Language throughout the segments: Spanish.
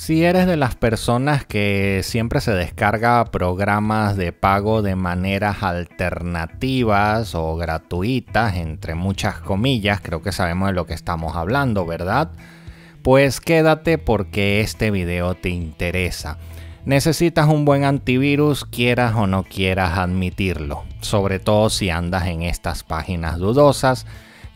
Si eres de las personas que siempre se descarga programas de pago de maneras alternativas o gratuitas, entre muchas comillas, creo que sabemos de lo que estamos hablando, ¿verdad? Pues quédate porque este video te interesa. Necesitas un buen antivirus, quieras o no quieras admitirlo, sobre todo si andas en estas páginas dudosas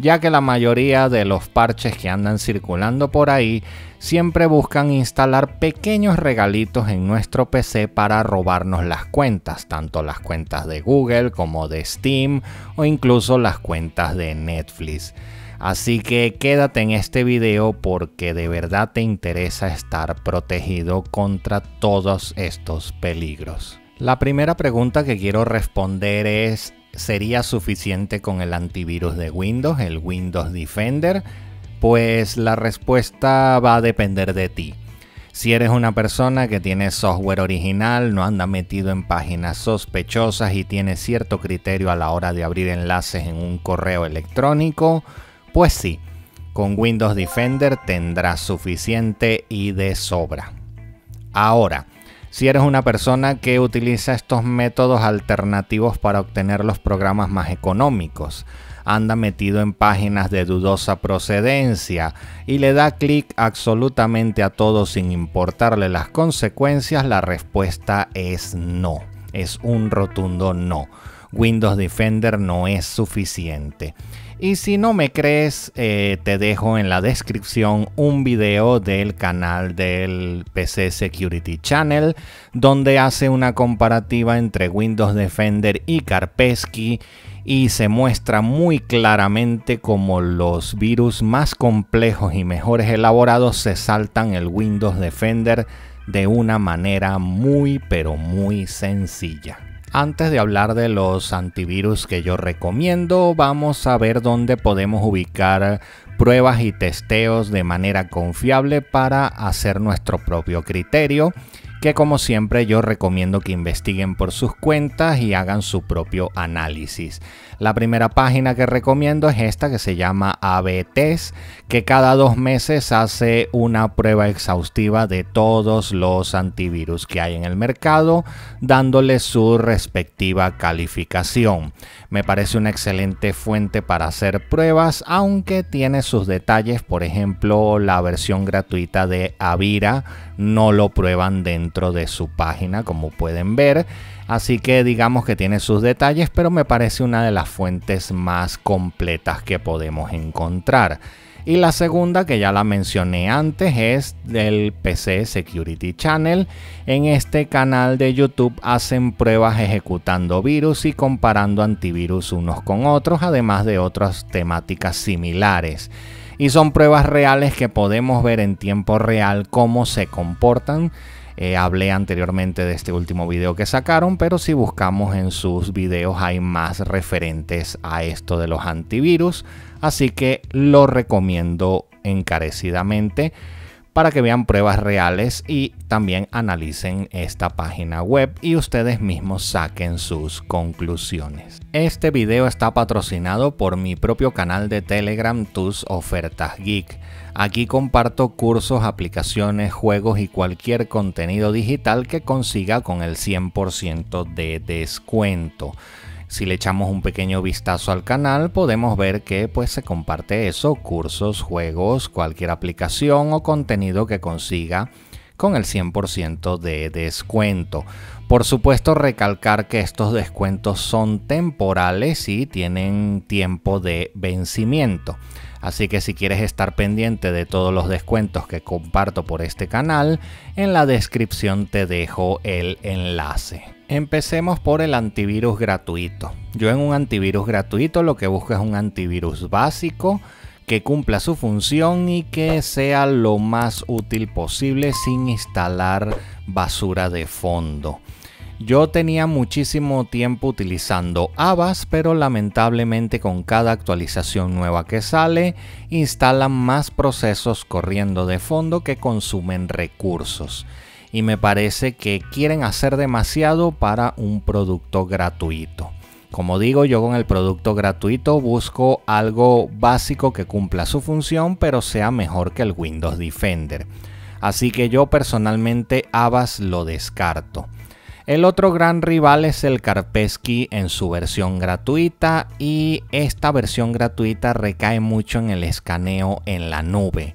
ya que la mayoría de los parches que andan circulando por ahí siempre buscan instalar pequeños regalitos en nuestro PC para robarnos las cuentas, tanto las cuentas de Google como de Steam o incluso las cuentas de Netflix. Así que quédate en este video porque de verdad te interesa estar protegido contra todos estos peligros. La primera pregunta que quiero responder es sería suficiente con el antivirus de Windows, el Windows Defender? Pues la respuesta va a depender de ti. Si eres una persona que tiene software original, no anda metido en páginas sospechosas y tiene cierto criterio a la hora de abrir enlaces en un correo electrónico, pues sí, con Windows Defender tendrás suficiente y de sobra. Ahora, si eres una persona que utiliza estos métodos alternativos para obtener los programas más económicos. Anda metido en páginas de dudosa procedencia y le da clic absolutamente a todo sin importarle las consecuencias, la respuesta es no. Es un rotundo no. Windows Defender no es suficiente. Y si no me crees, eh, te dejo en la descripción un video del canal del PC Security Channel, donde hace una comparativa entre Windows Defender y Karpesky y se muestra muy claramente como los virus más complejos y mejores elaborados se saltan el Windows Defender de una manera muy pero muy sencilla. Antes de hablar de los antivirus que yo recomiendo, vamos a ver dónde podemos ubicar pruebas y testeos de manera confiable para hacer nuestro propio criterio que como siempre yo recomiendo que investiguen por sus cuentas y hagan su propio análisis. La primera página que recomiendo es esta que se llama ABTES. que cada dos meses hace una prueba exhaustiva de todos los antivirus que hay en el mercado, dándole su respectiva calificación. Me parece una excelente fuente para hacer pruebas, aunque tiene sus detalles, por ejemplo, la versión gratuita de Avira no lo prueban dentro de su página, como pueden ver. Así que digamos que tiene sus detalles, pero me parece una de las fuentes más completas que podemos encontrar. Y la segunda, que ya la mencioné antes, es del PC Security Channel. En este canal de YouTube hacen pruebas ejecutando virus y comparando antivirus unos con otros, además de otras temáticas similares y son pruebas reales que podemos ver en tiempo real cómo se comportan. Eh, hablé anteriormente de este último video que sacaron, pero si buscamos en sus videos hay más referentes a esto de los antivirus, así que lo recomiendo encarecidamente para que vean pruebas reales y también analicen esta página web y ustedes mismos saquen sus conclusiones. Este video está patrocinado por mi propio canal de Telegram Tus Ofertas Geek. Aquí comparto cursos, aplicaciones, juegos y cualquier contenido digital que consiga con el 100% de descuento. Si le echamos un pequeño vistazo al canal podemos ver que pues se comparte eso, cursos, juegos, cualquier aplicación o contenido que consiga con el 100% de descuento. Por supuesto recalcar que estos descuentos son temporales y tienen tiempo de vencimiento. Así que si quieres estar pendiente de todos los descuentos que comparto por este canal, en la descripción te dejo el enlace. Empecemos por el antivirus gratuito. Yo en un antivirus gratuito lo que busco es un antivirus básico que cumpla su función y que sea lo más útil posible sin instalar basura de fondo. Yo tenía muchísimo tiempo utilizando Avast, pero lamentablemente con cada actualización nueva que sale, instalan más procesos corriendo de fondo que consumen recursos y me parece que quieren hacer demasiado para un producto gratuito. Como digo, yo con el producto gratuito busco algo básico que cumpla su función pero sea mejor que el Windows Defender. Así que yo personalmente Avas lo descarto. El otro gran rival es el Karpesky en su versión gratuita y esta versión gratuita recae mucho en el escaneo en la nube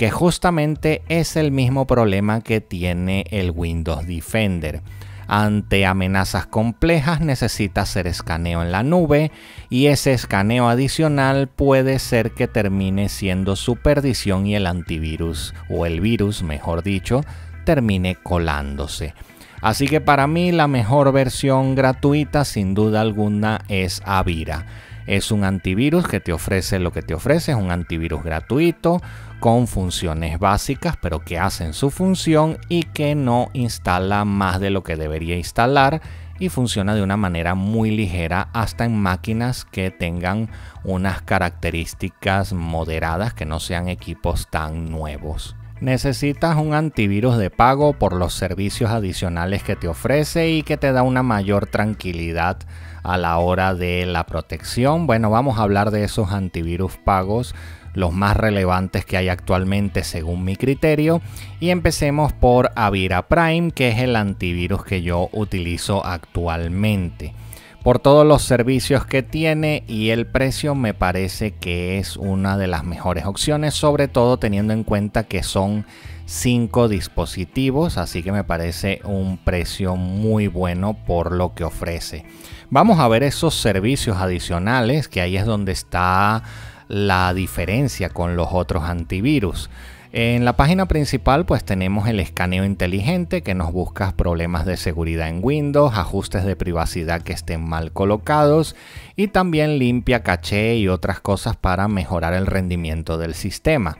que justamente es el mismo problema que tiene el Windows Defender. Ante amenazas complejas necesita hacer escaneo en la nube y ese escaneo adicional puede ser que termine siendo su perdición y el antivirus, o el virus mejor dicho, termine colándose. Así que para mí la mejor versión gratuita sin duda alguna es Avira. Es un antivirus que te ofrece lo que te ofrece, es un antivirus gratuito con funciones básicas, pero que hacen su función y que no instala más de lo que debería instalar y funciona de una manera muy ligera hasta en máquinas que tengan unas características moderadas que no sean equipos tan nuevos. Necesitas un antivirus de pago por los servicios adicionales que te ofrece y que te da una mayor tranquilidad a la hora de la protección. Bueno, vamos a hablar de esos antivirus pagos los más relevantes que hay actualmente según mi criterio y empecemos por Avira Prime que es el antivirus que yo utilizo actualmente por todos los servicios que tiene y el precio me parece que es una de las mejores opciones, sobre todo teniendo en cuenta que son cinco dispositivos, así que me parece un precio muy bueno por lo que ofrece. Vamos a ver esos servicios adicionales, que ahí es donde está la diferencia con los otros antivirus. En la página principal pues tenemos el escaneo inteligente que nos busca problemas de seguridad en Windows, ajustes de privacidad que estén mal colocados y también limpia caché y otras cosas para mejorar el rendimiento del sistema.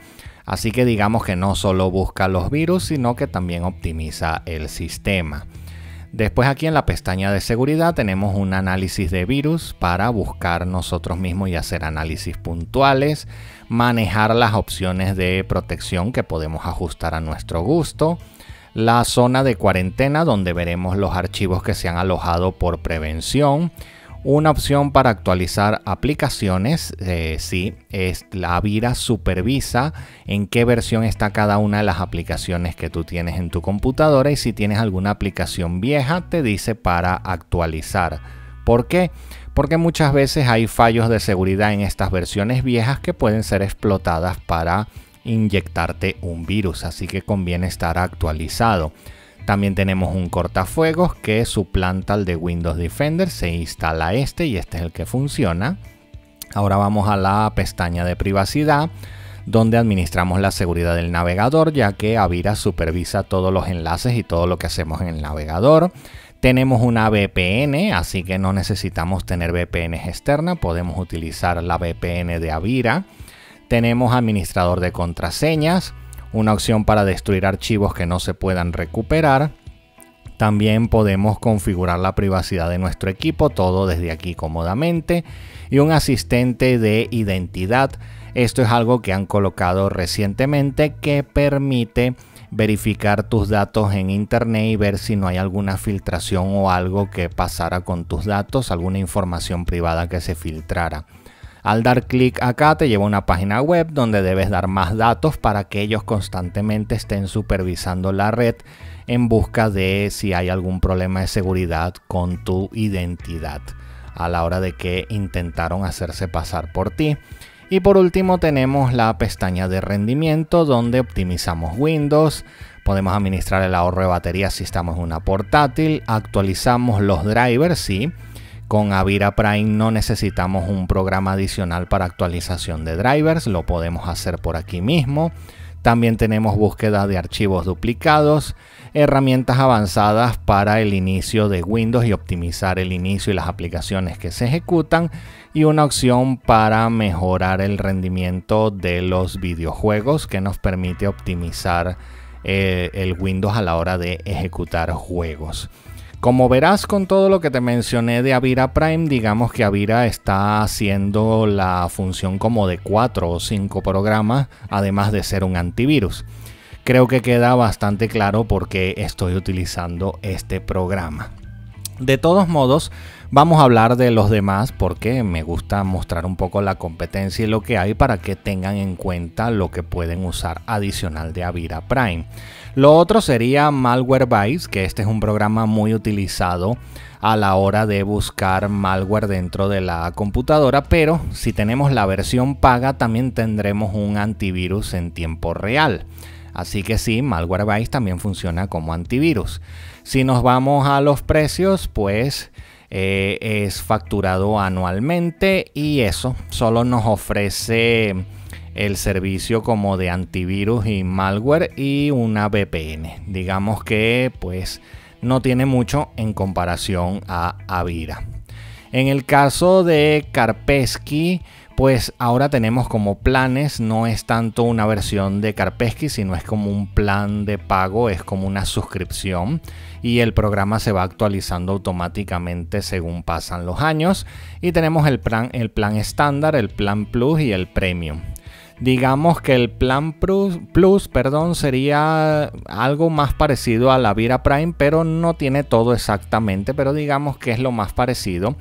Así que digamos que no solo busca los virus, sino que también optimiza el sistema. Después aquí en la pestaña de seguridad tenemos un análisis de virus para buscar nosotros mismos y hacer análisis puntuales, manejar las opciones de protección que podemos ajustar a nuestro gusto, la zona de cuarentena donde veremos los archivos que se han alojado por prevención, una opción para actualizar aplicaciones, eh, sí, es la Vira supervisa en qué versión está cada una de las aplicaciones que tú tienes en tu computadora y si tienes alguna aplicación vieja te dice para actualizar. ¿Por qué? Porque muchas veces hay fallos de seguridad en estas versiones viejas que pueden ser explotadas para inyectarte un virus, así que conviene estar actualizado. También tenemos un cortafuegos que suplanta al de Windows Defender, se instala este y este es el que funciona. Ahora vamos a la pestaña de privacidad donde administramos la seguridad del navegador, ya que Avira supervisa todos los enlaces y todo lo que hacemos en el navegador. Tenemos una VPN, así que no necesitamos tener VPN externa, podemos utilizar la VPN de Avira. Tenemos administrador de contraseñas, una opción para destruir archivos que no se puedan recuperar. También podemos configurar la privacidad de nuestro equipo, todo desde aquí cómodamente. Y un asistente de identidad. Esto es algo que han colocado recientemente que permite verificar tus datos en internet y ver si no hay alguna filtración o algo que pasara con tus datos, alguna información privada que se filtrara. Al dar clic acá te lleva a una página web donde debes dar más datos para que ellos constantemente estén supervisando la red en busca de si hay algún problema de seguridad con tu identidad a la hora de que intentaron hacerse pasar por ti. Y por último tenemos la pestaña de rendimiento donde optimizamos Windows, podemos administrar el ahorro de batería si estamos en una portátil, actualizamos los drivers, sí con Avira Prime no necesitamos un programa adicional para actualización de drivers, lo podemos hacer por aquí mismo. También tenemos búsqueda de archivos duplicados, herramientas avanzadas para el inicio de Windows y optimizar el inicio y las aplicaciones que se ejecutan y una opción para mejorar el rendimiento de los videojuegos que nos permite optimizar eh, el Windows a la hora de ejecutar juegos. Como verás con todo lo que te mencioné de Avira Prime, digamos que Avira está haciendo la función como de 4 o 5 programas, además de ser un antivirus. Creo que queda bastante claro por qué estoy utilizando este programa. De todos modos, Vamos a hablar de los demás porque me gusta mostrar un poco la competencia y lo que hay para que tengan en cuenta lo que pueden usar adicional de Avira Prime. Lo otro sería Malwarebytes, que este es un programa muy utilizado a la hora de buscar malware dentro de la computadora, pero si tenemos la versión paga también tendremos un antivirus en tiempo real. Así que sí, Malwarebytes también funciona como antivirus. Si nos vamos a los precios, pues eh, es facturado anualmente y eso solo nos ofrece el servicio como de antivirus y malware y una VPN. Digamos que pues no tiene mucho en comparación a Avira. En el caso de Carpesky, pues ahora tenemos como planes, no es tanto una versión de Carpesky, sino es como un plan de pago, es como una suscripción y el programa se va actualizando automáticamente según pasan los años y tenemos el plan, el plan estándar, el plan plus y el premium. Digamos que el plan plus, plus perdón, sería algo más parecido a la Vira Prime, pero no tiene todo exactamente, pero digamos que es lo más parecido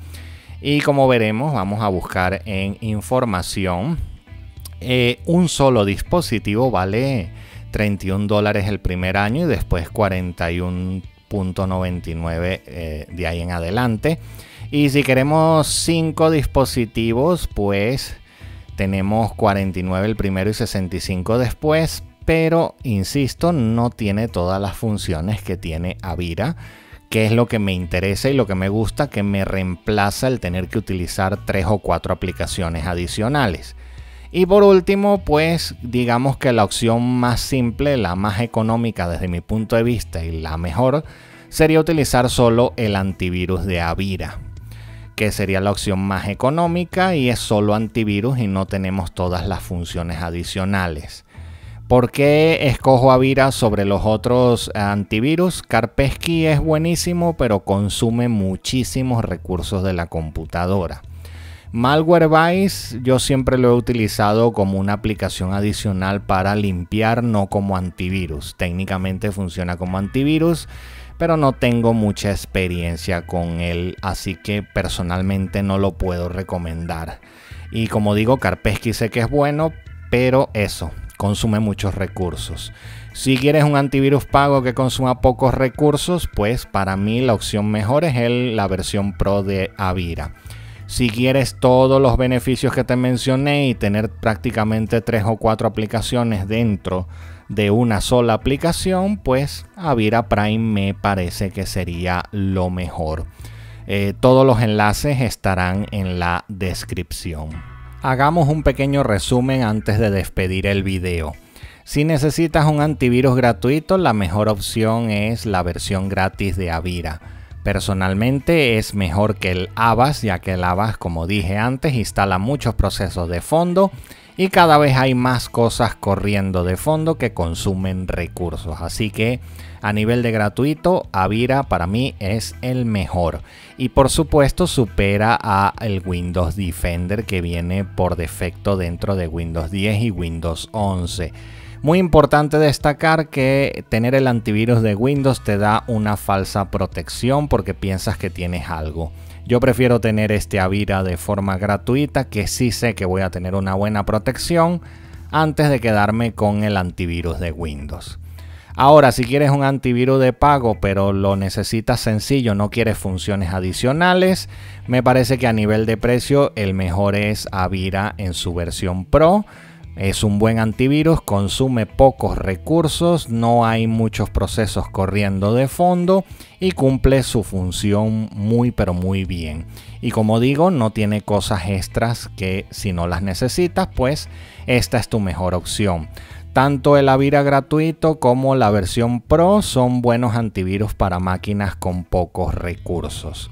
y como veremos, vamos a buscar en información. Eh, un solo dispositivo vale 31 dólares el primer año y después 41.99 eh, de ahí en adelante. Y si queremos 5 dispositivos, pues tenemos 49 el primero y 65 después. Pero, insisto, no tiene todas las funciones que tiene Avira qué es lo que me interesa y lo que me gusta que me reemplaza el tener que utilizar tres o cuatro aplicaciones adicionales. Y por último, pues digamos que la opción más simple, la más económica desde mi punto de vista y la mejor, sería utilizar solo el antivirus de Avira, que sería la opción más económica y es solo antivirus y no tenemos todas las funciones adicionales. ¿Por qué escojo Avira sobre los otros antivirus? Carpesky es buenísimo, pero consume muchísimos recursos de la computadora. Malwarebytes yo siempre lo he utilizado como una aplicación adicional para limpiar, no como antivirus. Técnicamente funciona como antivirus, pero no tengo mucha experiencia con él, así que personalmente no lo puedo recomendar. Y como digo, Carpesky sé que es bueno, pero eso, consume muchos recursos. Si quieres un antivirus pago que consuma pocos recursos, pues para mí la opción mejor es el, la versión Pro de Avira. Si quieres todos los beneficios que te mencioné y tener prácticamente tres o cuatro aplicaciones dentro de una sola aplicación, pues Avira Prime me parece que sería lo mejor. Eh, todos los enlaces estarán en la descripción. Hagamos un pequeño resumen antes de despedir el video. Si necesitas un antivirus gratuito, la mejor opción es la versión gratis de Avira. Personalmente es mejor que el Avast, ya que el Avast, como dije antes, instala muchos procesos de fondo y cada vez hay más cosas corriendo de fondo que consumen recursos. Así que a nivel de gratuito, Avira para mí es el mejor. Y por supuesto supera a el Windows Defender que viene por defecto dentro de Windows 10 y Windows 11. Muy importante destacar que tener el antivirus de Windows te da una falsa protección porque piensas que tienes algo. Yo prefiero tener este Avira de forma gratuita, que sí sé que voy a tener una buena protección, antes de quedarme con el antivirus de Windows. Ahora, si quieres un antivirus de pago, pero lo necesitas sencillo, no quieres funciones adicionales, me parece que a nivel de precio el mejor es Avira en su versión Pro es un buen antivirus, consume pocos recursos, no hay muchos procesos corriendo de fondo y cumple su función muy pero muy bien. Y como digo, no tiene cosas extras que si no las necesitas, pues esta es tu mejor opción. Tanto el Avira gratuito como la versión Pro son buenos antivirus para máquinas con pocos recursos.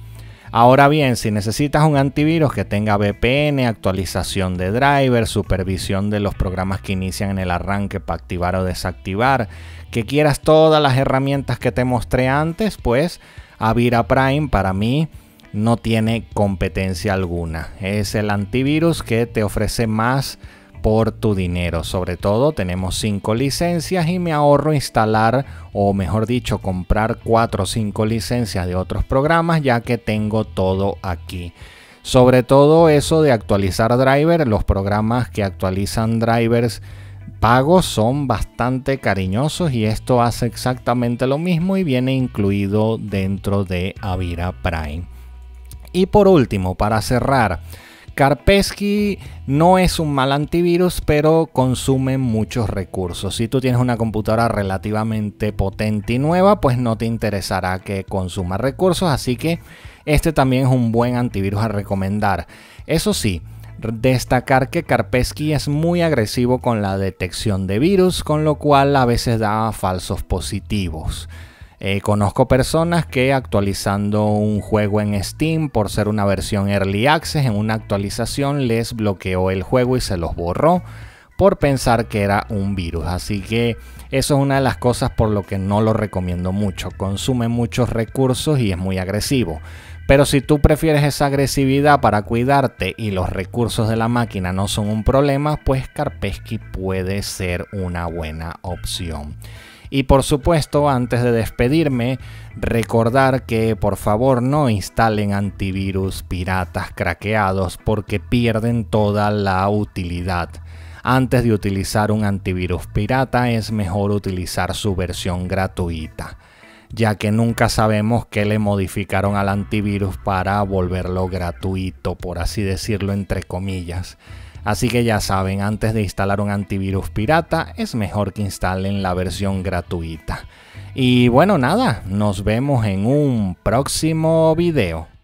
Ahora bien, si necesitas un antivirus que tenga VPN, actualización de driver, supervisión de los programas que inician en el arranque para activar o desactivar, que quieras todas las herramientas que te mostré antes, pues Avira Prime para mí no tiene competencia alguna. Es el antivirus que te ofrece más por tu dinero. Sobre todo tenemos 5 licencias y me ahorro instalar o mejor dicho comprar 4 o 5 licencias de otros programas ya que tengo todo aquí. Sobre todo eso de actualizar driver, los programas que actualizan drivers pagos son bastante cariñosos y esto hace exactamente lo mismo y viene incluido dentro de Avira Prime. Y por último, para cerrar, Kaspersky no es un mal antivirus, pero consume muchos recursos. Si tú tienes una computadora relativamente potente y nueva, pues no te interesará que consuma recursos, así que este también es un buen antivirus a recomendar. Eso sí, destacar que Kaspersky es muy agresivo con la detección de virus, con lo cual a veces da falsos positivos. Eh, conozco personas que actualizando un juego en Steam por ser una versión Early Access, en una actualización les bloqueó el juego y se los borró por pensar que era un virus. Así que eso es una de las cosas por lo que no lo recomiendo mucho. Consume muchos recursos y es muy agresivo. Pero si tú prefieres esa agresividad para cuidarte y los recursos de la máquina no son un problema, pues Carpesky puede ser una buena opción. Y por supuesto, antes de despedirme, recordar que por favor no instalen antivirus piratas craqueados porque pierden toda la utilidad. Antes de utilizar un antivirus pirata es mejor utilizar su versión gratuita, ya que nunca sabemos qué le modificaron al antivirus para volverlo gratuito, por así decirlo entre comillas. Así que ya saben, antes de instalar un antivirus pirata, es mejor que instalen la versión gratuita. Y bueno, nada, nos vemos en un próximo video.